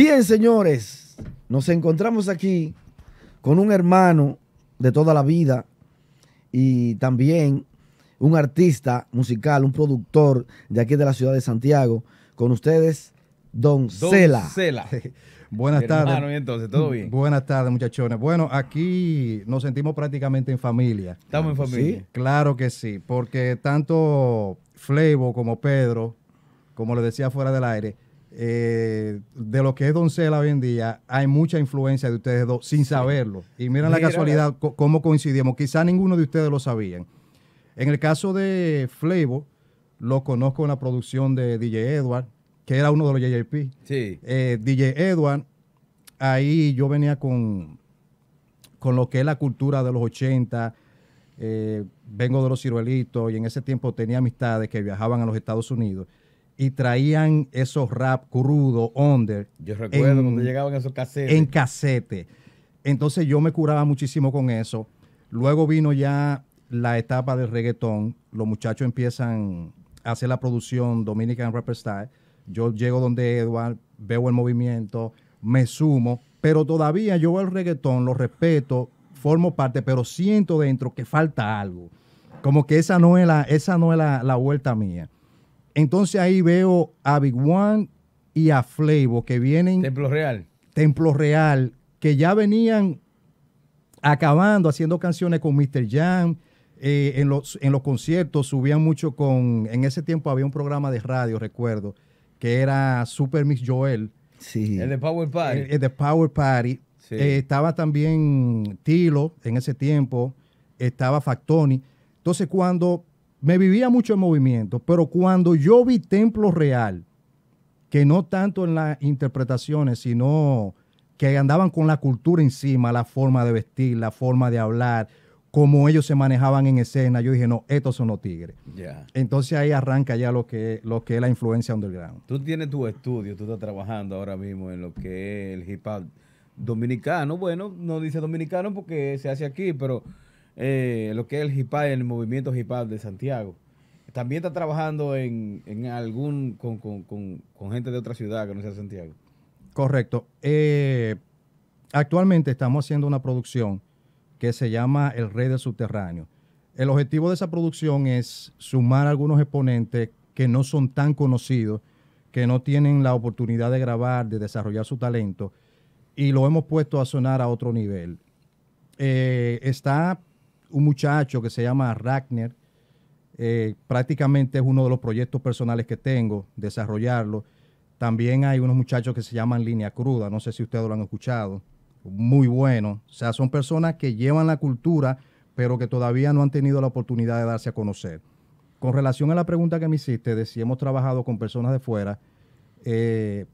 Bien, señores, nos encontramos aquí con un hermano de toda la vida y también un artista musical, un productor de aquí de la ciudad de Santiago. Con ustedes, Don, Don Cela. Buenas tardes. Hermano, entonces, ¿todo bien? Buenas tardes, muchachones. Bueno, aquí nos sentimos prácticamente en familia. ¿Estamos en familia? Claro que sí, porque tanto Flevo como Pedro, como les decía fuera del aire, eh, de lo que es Doncella hoy en hay mucha influencia de ustedes dos sin saberlo. Y miren la casualidad, eh. cómo coincidimos. quizás ninguno de ustedes lo sabían. En el caso de Flavo, lo conozco en la producción de DJ Edward, que era uno de los JJP. Eh, DJ Edward, ahí yo venía con, con lo que es la cultura de los 80. vengo de los ciruelitos y en ese tiempo tenía amistades que viajaban a los Estados Unidos y traían esos rap crudo, under. Yo recuerdo llegaban esos casetes. En casete. Entonces yo me curaba muchísimo con eso. Luego vino ya la etapa del reggaetón. Los muchachos empiezan a hacer la producción Dominican Rapper Style. Yo llego donde Edward, veo el movimiento, me sumo, pero todavía yo veo el reggaetón, lo respeto, formo parte, pero siento dentro que falta algo. Como que esa no es esa no la vuelta mía. Entonces ahí veo a Big One y a Flavor que vienen. Templo Real. Templo Real, que ya venían acabando haciendo canciones con Mr. Jam. Eh, en, los, en los conciertos subían mucho con. En ese tiempo había un programa de radio, recuerdo, que era Super Mix Joel. Sí. El de Power Party. El, de Power Party. Eh, estaba también Tilo en ese tiempo. Estaba Factoni. Entonces, cuando me vivía mucho en movimiento, pero cuando yo vi Templo Real, que no tanto en las interpretaciones, sino que andaban con la cultura encima, la forma de vestir, la forma de hablar, cómo ellos se manejaban en escena, yo dije, no, estos son los tigres. Entonces ahí arranca ya lo que, lo que es la influencia underground. Tú tienes tu estudio, tú estás trabajando ahora mismo en lo que es el hip hop dominicano. Bueno, no dice dominicano porque se hace aquí, pero eh, lo que es el hip el movimiento hip hop de Santiago. También está trabajando en, algún con, con, gente de otra ciudad que no sea Santiago. Correcto. Eh, actualmente estamos haciendo una producción que se llama El Rey del Subterráneo. El objetivo de esa producción es sumar algunos exponentes que no son tan conocidos, que no tienen la oportunidad de grabar, de desarrollar su talento, y lo hemos puesto a sonar a otro nivel. Eh, está un muchacho que se llama Ragnar. Eh, prácticamente es uno de los proyectos personales que tengo, desarrollarlo. También hay unos muchachos que se llaman Línea Cruda, no sé si ustedes lo han escuchado, muy bueno. O sea, son personas que llevan la cultura, pero que todavía no han tenido la oportunidad de darse a conocer. Con relación a la pregunta que me hiciste de si hemos trabajado con personas de fuera, eh,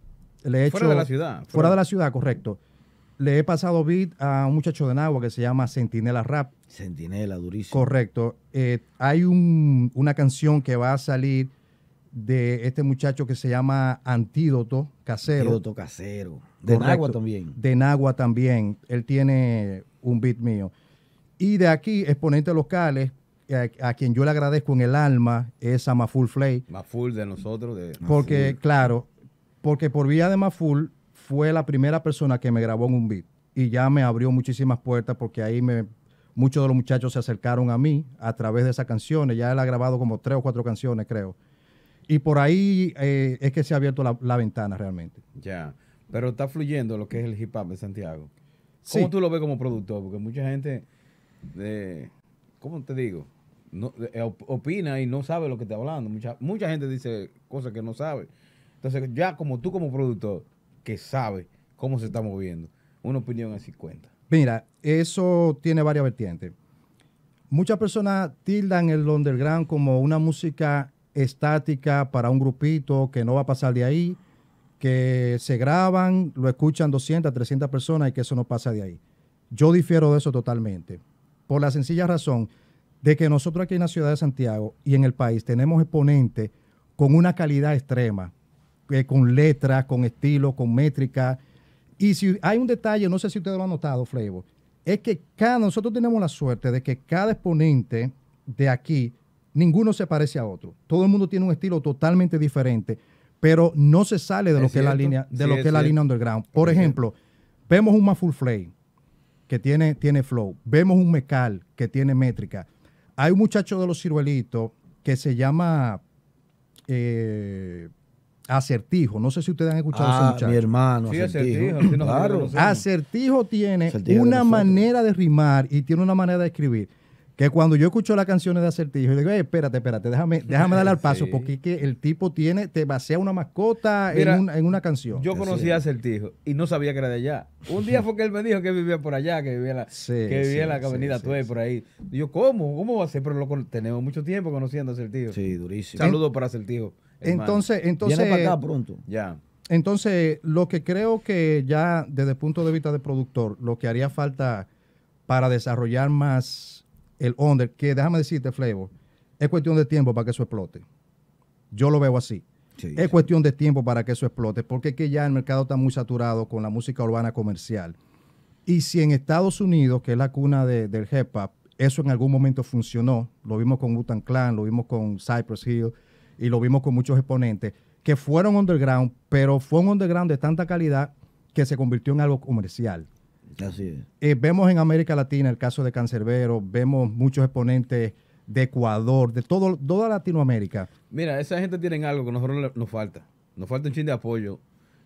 le he fuera de la ciudad. fuera de la ciudad, correcto le he pasado beat a un muchacho de Nagua que se llama Sentinela Rap. Sentinela, durísimo. Correcto. Eh, hay una canción que va a salir de este muchacho que se llama Antídoto Casero. Antídoto Casero. De Nagua también. De Nagua también. Él tiene un beat mío. Y de aquí, exponente locales, eh, a, quien yo le agradezco en el alma, es a Maful Flay. Maful de nosotros. porque, claro, porque por vía de Maful fue la primera persona que me grabó en un beat y ya me abrió muchísimas puertas porque ahí me muchos de los muchachos se acercaron a mí a través de esas canciones. Ya él ha grabado como tres o cuatro canciones, creo. Y por ahí eh, es que se ha abierto la, ventana realmente. Ya, pero está fluyendo lo que es el hip hop de Santiago. ¿Cómo tú lo ves como productor? Porque mucha gente, de, ¿cómo te digo? No, eh, opina y no sabe lo que está hablando. Mucha, mucha gente dice cosas que no sabe. Entonces, ya como tú como productor, que sabe cómo se está moviendo. Una opinión así 50. Mira, eso tiene varias vertientes. Muchas personas tildan el underground como una música estática para un grupito que no va a pasar de ahí, que se graban, lo escuchan 200, 300 personas y que eso no pasa de ahí. Yo difiero de eso totalmente, por la sencilla razón de que nosotros aquí en la ciudad de Santiago y en el país tenemos exponentes con una calidad extrema. Eh, con letras, con estilo, con métrica. Y si hay un detalle, no sé si ustedes lo han notado, Flavor, es que cada, nosotros tenemos la suerte de que cada exponente de aquí, ninguno se parece a otro. Todo el mundo tiene un estilo totalmente diferente, pero no se sale de lo que es la línea, de lo que la línea underground. Por, ejemplo, vemos un maful flame que tiene, tiene flow, vemos un mecal que tiene métrica. Hay un muchacho de los ciruelitos que se llama eh, Acertijo, no sé si ustedes han escuchado a ah, Mi hermano, sí, acertijo. tiene una manera de rimar y tiene una manera de escribir. Que cuando yo escucho las canciones de Acertijo, yo digo, eh, espérate, espérate, déjame, déjame darle al paso, porque es que el tipo tiene, te vacía una mascota en, una canción. Yo conocí a Acertijo y no sabía que era de allá. Un día fue que él me dijo que vivía por allá, que vivía en la, que avenida Tue, por ahí. yo, ¿cómo? ¿Cómo va a ser? Pero lo, tenemos mucho tiempo conociendo a Acertijo. Sí, durísimo. Saludos para Acertijo. Entonces, entonces. Ya. Entonces, lo que creo que ya desde el punto de vista de productor, lo que haría falta para desarrollar más el under, que déjame decirte, Flavor, es cuestión de tiempo para que eso explote. Yo lo veo así. es cuestión de tiempo para que eso explote, porque es que ya el mercado está muy saturado con la música urbana comercial. Y si en Estados Unidos, que es la cuna del hip hop, eso en algún momento funcionó, lo vimos con Wu-Tang Clan, lo vimos con Cypress Hill, y lo vimos con muchos exponentes, que fueron underground, pero fue un underground de tanta calidad que se convirtió en algo comercial. Así es. Eh, vemos en América Latina el caso de Cancerbero, vemos muchos exponentes de Ecuador, de todo, toda Latinoamérica. Mira, esa gente tiene algo que nosotros nos falta. Nos falta un chin de apoyo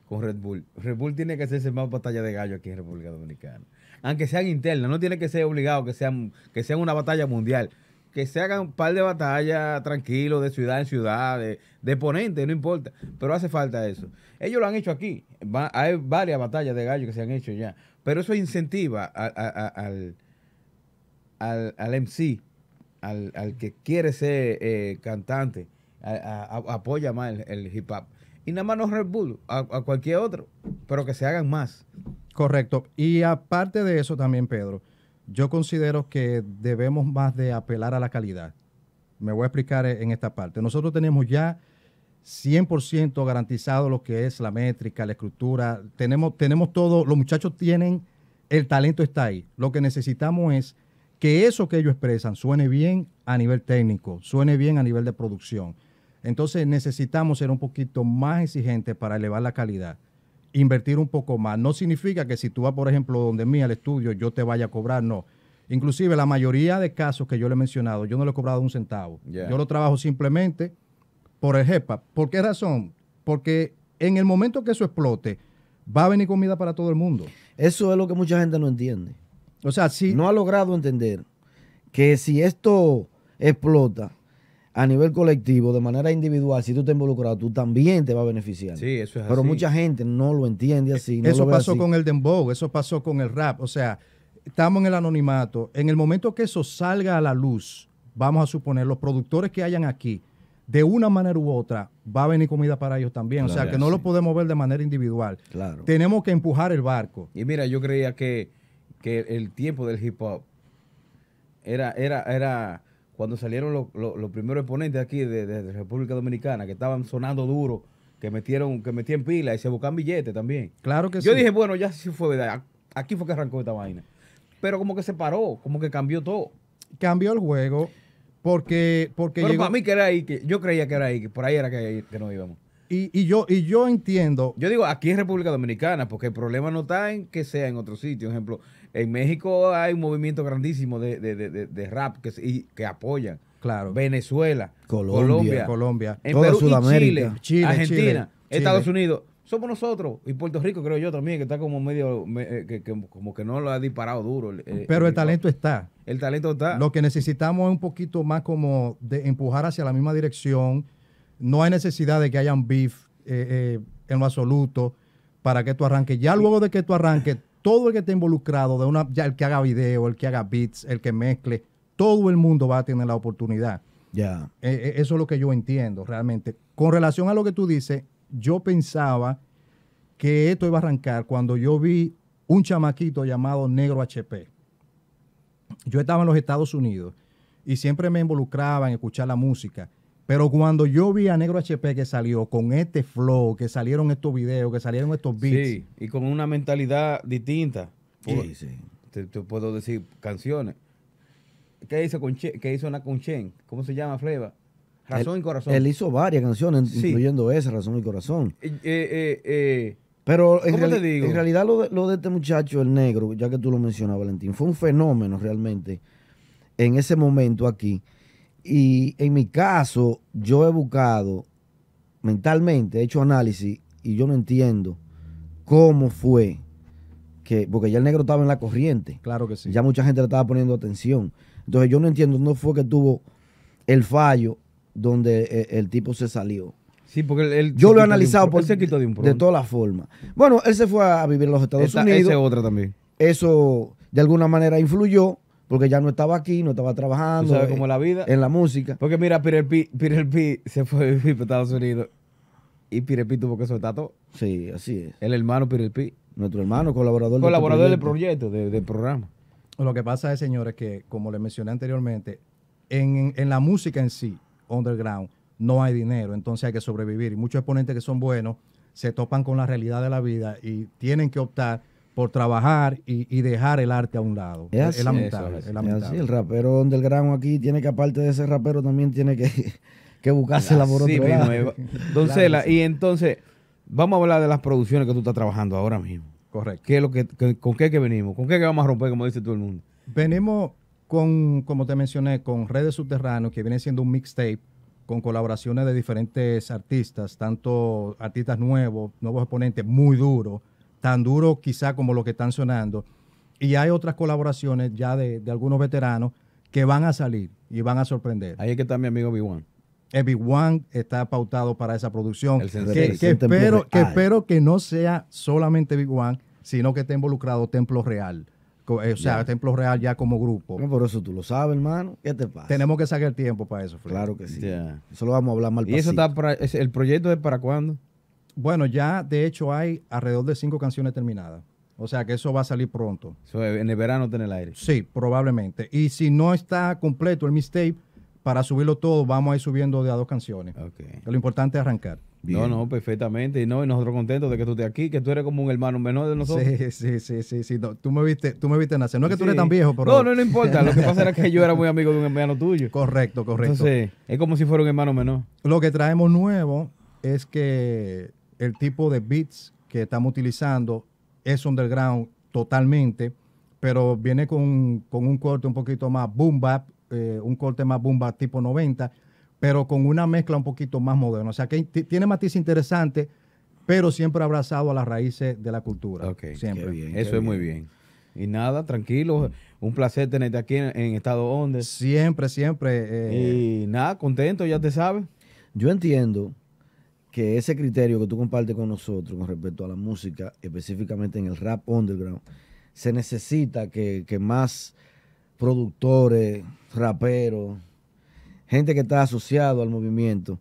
con Red Bull. Red Bull tiene que hacerse más batalla de gallo aquí en República Dominicana. Aunque sean internas, no tiene que ser obligado que sean, que sean una batalla mundial que se hagan un par de batallas tranquilos, de ciudad en ciudad, de, ponente, no importa, pero hace falta eso. Ellos lo han hecho aquí, hay varias batallas de gallo que se han hecho ya, pero eso incentiva al, al, al, MC, al, que quiere ser eh, cantante, apoya más el, el, hip hop. Y nada más no Red Bull, a cualquier otro, pero que se hagan más. Correcto. Y aparte de eso también, Pedro, yo considero que debemos más de apelar a la calidad. Me voy a explicar e-, en esta parte. Nosotros tenemos ya 100% garantizado lo que es la métrica, la estructura. Tenemos, tenemos todo, los muchachos tienen, el talento está ahí. Lo que necesitamos es que eso que ellos expresan suene bien a nivel técnico, suene bien a nivel de producción. Entonces necesitamos ser un poquito más exigentes para elevar la calidad invertir un poco más. No significa que si tú vas, por ejemplo, donde mí al estudio, yo te vaya a cobrar, no. Inclusive la mayoría de casos que yo le he mencionado, yo no le he cobrado un centavo. Yo lo trabajo simplemente por el JEPA. ¿Por qué razón? Porque en el momento que eso explote, va a venir comida para todo el mundo. Eso es lo que mucha gente no entiende. O sea, si... No ha logrado entender que si esto explota, a nivel colectivo, de manera individual, si tú te involucras, tú también te va a beneficiar. Sí, eso es Pero mucha gente no lo entiende así. eso pasó con el dembow, eso pasó con el rap. O sea, estamos en el anonimato. En el momento que eso salga a la luz, vamos a suponer, los productores que hayan aquí, de una manera u otra, va a venir comida para ellos también. o sea, que no lo podemos ver de manera individual. Claro. Tenemos que empujar el barco. Y mira, yo creía que, que el tiempo del hip hop era, era, era cuando salieron los, primeros exponentes aquí de, República Dominicana, que estaban sonando duro, que metieron, que metían pila y se buscaban billetes también. Claro que Yo sí. Yo dije, bueno, ya sí fue verdad. Aquí fue que arrancó esta vaina. Pero como que se paró, como que cambió todo. Cambió el juego porque porque Pero para mí que era ahí que yo creía que era ahí que por ahí era que, nos íbamos y, yo y yo entiendo yo digo aquí en República Dominicana porque el problema no está en que sea en otro sitio por ejemplo en México hay un movimiento grandísimo de, de, de, de rap que, que apoyan. Claro. Venezuela, Colombia, Colombia, Sudamérica, Chile, Argentina, Estados Unidos. Somos nosotros y Puerto Rico, creo yo también, que está como medio, eh, que, como que no lo ha disparado duro. Eh, Pero el, talento está. El talento está. Lo que necesitamos es un poquito más como de empujar hacia la misma dirección. No hay necesidad de que haya un beef eh, en lo absoluto para que tú arranques. Ya luego de que tú arranques, todo el que esté involucrado, de una, ya el que haga video, el que haga beats, el que mezcle, todo el mundo va a tener la oportunidad. Ya. Eh, eh, eso es lo que yo entiendo realmente. Con relación a lo que tú dices, yo pensaba que esto iba a arrancar cuando yo vi un chamaquito llamado Negro HP. Yo estaba en los Estados Unidos y siempre me involucraba en escuchar la música. Pero cuando yo vi a Negro HP que salió con este flow, que salieron estos videos, que salieron estos beats. Sí, y con una mentalidad distinta. Sí, pues, sí. Te, puedo decir canciones. ¿Qué hizo, con ¿Qué hizo con Chen? ¿Cómo se llama Fleva? Razón y Corazón. Él hizo varias canciones, incluyendo esa, Razón y Corazón. Eh, eh, eh, Pero en, realidad lo de, lo de este muchacho, el negro, ya que tú lo mencionas, Valentín, fue un fenómeno realmente en ese momento aquí y en mi caso, yo he buscado mentalmente, he hecho análisis y yo no entiendo cómo fue que, porque ya el negro estaba en la corriente. Claro que sí. Ya mucha gente le estaba poniendo atención. Entonces yo no entiendo no fue que tuvo el fallo donde eh, el, tipo se salió. Sí, porque él, yo lo he analizado de por, se de, de todas las formas. Bueno, él se fue a vivir en los Estados Unidos. Esa otra también. Eso de alguna manera influyó porque ya no estaba aquí, no estaba trabajando. sabe cómo la vida? En la música. Porque mira, Pirelpi, Pirelpi se fue a vivir Estados Unidos y Pirelpi tuvo que soltar todo. Sí, así es. El hermano Pirelpi. Nuestro hermano, colaborador, colaborador del proyecto, del programa. Lo que pasa es, señores, que como les mencioné anteriormente, en, en la música en sí, underground, no hay dinero, entonces hay que sobrevivir. Y muchos exponentes que son buenos se topan con la realidad de la vida y tienen que optar por trabajar y, dejar el arte a un lado. Es, lamentable. el rapero del grano aquí tiene que, aparte de ese rapero, también tiene que, que buscarse la por otro sí, Cela, y entonces, vamos a hablar de las producciones que tú estás trabajando ahora mismo. Correcto. ¿Qué es lo que, ¿Con qué que venimos? ¿Con qué que vamos a romper, como dice todo el mundo? Venimos con, como te mencioné, con Redes Subterráneas, que viene siendo un mixtape con colaboraciones de diferentes artistas, tanto artistas nuevos, nuevos exponentes, muy duros, tan duro quizá como lo que están sonando. Y hay otras colaboraciones ya de, algunos veteranos que van a salir y van a sorprender. Ahí es que está mi amigo One. El eh, Big One está pautado para esa producción. El que, que, ah, espero, que, no sea solamente Big One, sino que esté involucrado Templo Real. Eh, o sea, Templo Real ya como grupo. por eso tú lo sabes, hermano. ¿Qué te pasa? Tenemos que sacar el tiempo para eso, Claro que sí. Eso lo vamos a hablar mal. ¿Y está el proyecto es para cuándo? Bueno, ya de hecho hay alrededor de cinco canciones terminadas. O sea que eso va a salir pronto. en el verano está en el aire. Sí, probablemente. Y si no está completo el mixtape, para subirlo todo, vamos a ir subiendo de a dos canciones. Lo importante es arrancar. No, no, perfectamente. Y no, y nosotros contentos de que tú estés aquí, que tú eres como un hermano menor de nosotros. Sí, sí, sí, sí, sí. tú me viste, tú me viste nacer. No es que tú eres tan viejo, pero. No, no, importa. Lo que pasa era que yo era muy amigo de un hermano tuyo. Correcto, correcto. Entonces, es como si fuera un hermano menor. Lo que traemos nuevo es que el tipo de beats que estamos utilizando es underground totalmente, pero viene con, un corte un poquito más boom bap, eh, un corte más boom tipo 90, pero con una mezcla un poquito más moderna. O sea que tiene matices interesante, pero siempre abrazado a las raíces de la cultura. Ok, siempre. Bien, Eso es muy bien. Y nada, tranquilo. Un placer tenerte aquí en, Estados Estado Siempre, siempre. Eh, y nada, contento, ya te sabes. Yo entiendo que ese criterio que tú compartes con nosotros con respecto a la música, específicamente en el rap underground, se necesita que, más productores, raperos, gente que está asociado al movimiento,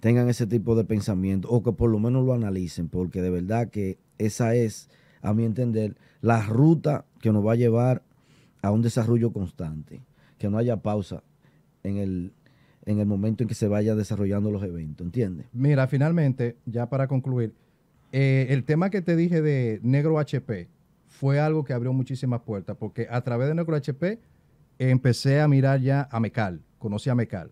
tengan ese tipo de pensamiento o que por lo menos lo analicen, porque de verdad que esa es, a mi entender, la ruta que nos va a llevar a un desarrollo constante, que no haya pausa en el en el momento en que se vayan desarrollando los eventos, ¿entiendes? Mira, finalmente, ya para concluir, eh, el tema que te dije de Negro HP fue algo que abrió muchísimas puertas, porque a través de Negro HP empecé a mirar ya a Mecal, conocí a Mecal.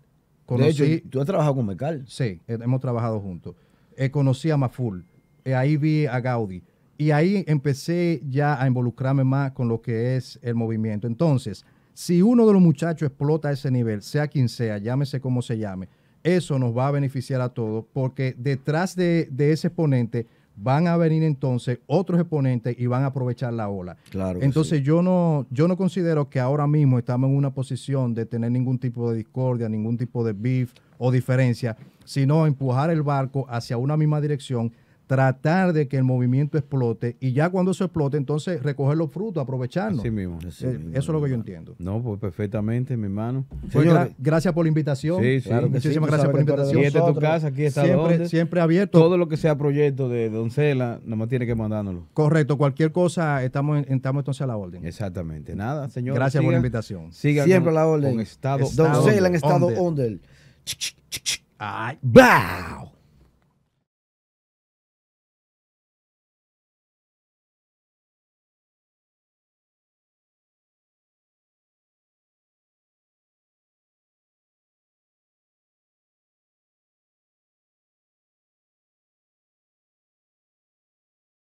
de hecho, ¿tú has trabajado con Mecal? Sí, eh, hemos trabajado juntos. Eh, conocí a Maful, ahí vi a Gaudi, y ahí empecé ya a involucrarme más con lo que es el movimiento. Entonces, si uno de los muchachos explota a ese nivel, sea quien sea, llámese como se llame, eso nos va a beneficiar a todos porque detrás de, ese exponente van a venir entonces otros exponentes y van a aprovechar la ola. Claro entonces yo no yo no considero que ahora mismo estamos en una posición de tener ningún tipo de discordia, ningún tipo de beef o diferencia, sino empujar el barco hacia una misma dirección tratar de que el movimiento explote y ya cuando eso explote, entonces recoger los frutos, aprovecharnos. Eh, mismo. eso es lo que yo entiendo. No, pues perfectamente, mi hermano. Pues gracias por la invitación. Sí, Muchísimas gracias por la invitación. siempre, siempre abierto. Todo lo que sea proyecto de doncela nomás tiene que mandándolo Correcto, cualquier cosa, estamos, estamos entonces a la orden. Exactamente. Nada, señor. Gracias por la invitación. Siga siempre a la orden. Don estado en estado Ondel. Ay,